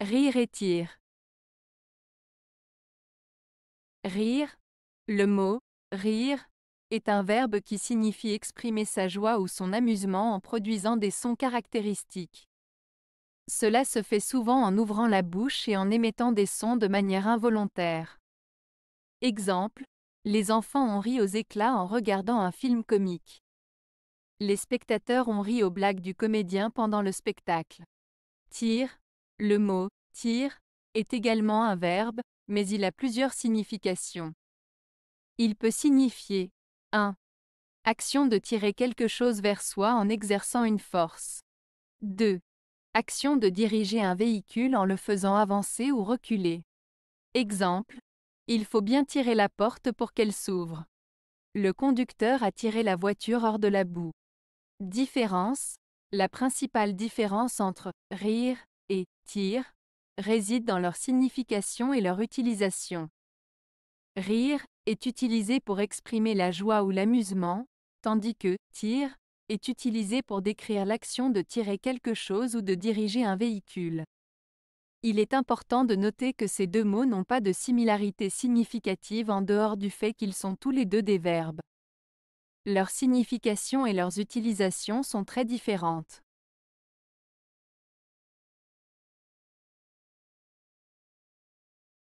Rire et tire. Rire. Le mot rire est un verbe qui signifie exprimer sa joie ou son amusement en produisant des sons caractéristiques. Cela se fait souvent en ouvrant la bouche et en émettant des sons de manière involontaire. Exemple, les enfants ont ri aux éclats en regardant un film comique. Les spectateurs ont ri aux blagues du comédien pendant le spectacle. Tire, le mot tir est également un verbe, mais il a plusieurs significations. Il peut signifier 1. Action de tirer quelque chose vers soi en exerçant une force. 2. Action de diriger un véhicule en le faisant avancer ou reculer. Exemple. Il faut bien tirer la porte pour qu'elle s'ouvre. Le conducteur a tiré la voiture hors de la boue. Différence. La principale différence entre rire et tir résident dans leur signification et leur utilisation. Rire est utilisé pour exprimer la joie ou l'amusement, tandis que tir est utilisé pour décrire l'action de tirer quelque chose ou de diriger un véhicule. Il est important de noter que ces deux mots n'ont pas de similarité significative en dehors du fait qu'ils sont tous les deux des verbes. Leur signification et leurs utilisations sont très différentes.